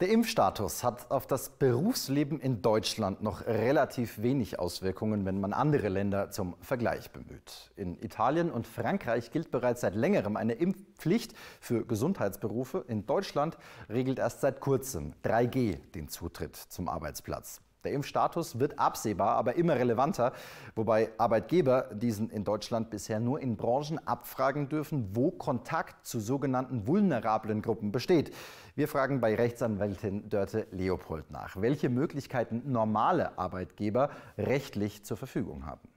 Der Impfstatus hat auf das Berufsleben in Deutschland noch relativ wenig Auswirkungen, wenn man andere Länder zum Vergleich bemüht. In Italien und Frankreich gilt bereits seit längerem eine Impfpflicht für Gesundheitsberufe. In Deutschland regelt erst seit kurzem 3G den Zutritt zum Arbeitsplatz. Der Impfstatus wird absehbar, aber immer relevanter, wobei Arbeitgeber diesen in Deutschland bisher nur in Branchen abfragen dürfen, wo Kontakt zu sogenannten vulnerablen Gruppen besteht. Wir fragen bei Rechtsanwältin Dörte Leopold nach, welche Möglichkeiten normale Arbeitgeber rechtlich zur Verfügung haben.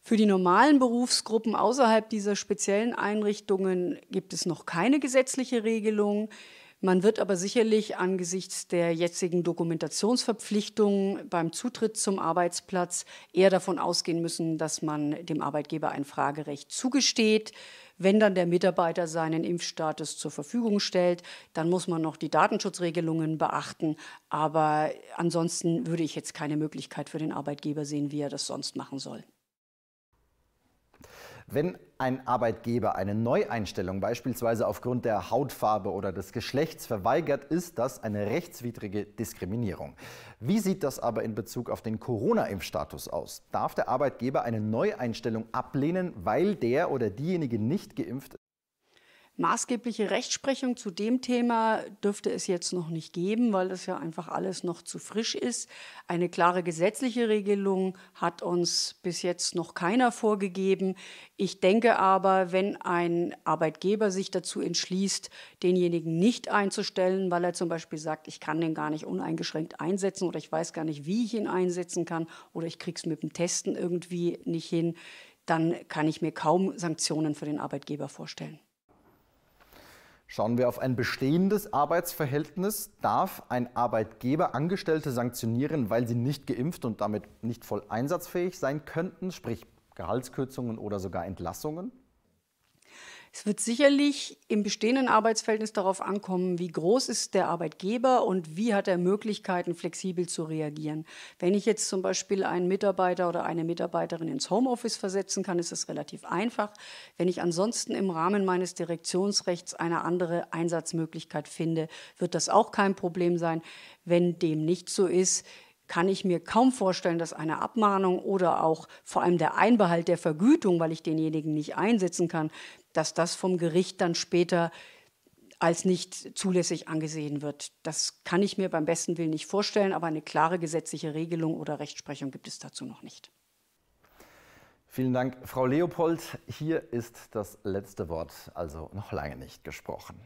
Für die normalen Berufsgruppen außerhalb dieser speziellen Einrichtungen gibt es noch keine gesetzliche Regelung. Man wird aber sicherlich angesichts der jetzigen Dokumentationsverpflichtungen beim Zutritt zum Arbeitsplatz eher davon ausgehen müssen, dass man dem Arbeitgeber ein Fragerecht zugesteht. Wenn dann der Mitarbeiter seinen Impfstatus zur Verfügung stellt, dann muss man noch die Datenschutzregelungen beachten. Aber ansonsten würde ich jetzt keine Möglichkeit für den Arbeitgeber sehen, wie er das sonst machen soll. Wenn ein Arbeitgeber eine Neueinstellung beispielsweise aufgrund der Hautfarbe oder des Geschlechts verweigert, ist das eine rechtswidrige Diskriminierung. Wie sieht das aber in Bezug auf den Corona-Impfstatus aus? Darf der Arbeitgeber eine Neueinstellung ablehnen, weil der oder diejenige nicht geimpft ist? Maßgebliche Rechtsprechung zu dem Thema dürfte es jetzt noch nicht geben, weil das ja einfach alles noch zu frisch ist. Eine klare gesetzliche Regelung hat uns bis jetzt noch keiner vorgegeben. Ich denke aber, wenn ein Arbeitgeber sich dazu entschließt, denjenigen nicht einzustellen, weil er zum Beispiel sagt, ich kann den gar nicht uneingeschränkt einsetzen oder ich weiß gar nicht, wie ich ihn einsetzen kann oder ich kriege es mit dem Testen irgendwie nicht hin, dann kann ich mir kaum Sanktionen für den Arbeitgeber vorstellen. Schauen wir auf ein bestehendes Arbeitsverhältnis. Darf ein Arbeitgeber Angestellte sanktionieren, weil sie nicht geimpft und damit nicht voll einsatzfähig sein könnten, sprich Gehaltskürzungen oder sogar Entlassungen? Es wird sicherlich im bestehenden Arbeitsverhältnis darauf ankommen, wie groß ist der Arbeitgeber und wie hat er Möglichkeiten, flexibel zu reagieren. Wenn ich jetzt zum Beispiel einen Mitarbeiter oder eine Mitarbeiterin ins Homeoffice versetzen kann, ist das relativ einfach. Wenn ich ansonsten im Rahmen meines Direktionsrechts eine andere Einsatzmöglichkeit finde, wird das auch kein Problem sein. Wenn dem nicht so ist, kann ich mir kaum vorstellen, dass eine Abmahnung oder auch vor allem der Einbehalt der Vergütung, weil ich denjenigen nicht einsetzen kann, dass das vom Gericht dann später als nicht zulässig angesehen wird. Das kann ich mir beim besten Willen nicht vorstellen, aber eine klare gesetzliche Regelung oder Rechtsprechung gibt es dazu noch nicht. Vielen Dank, Frau Leopold. Hier ist das letzte Wort also noch lange nicht gesprochen.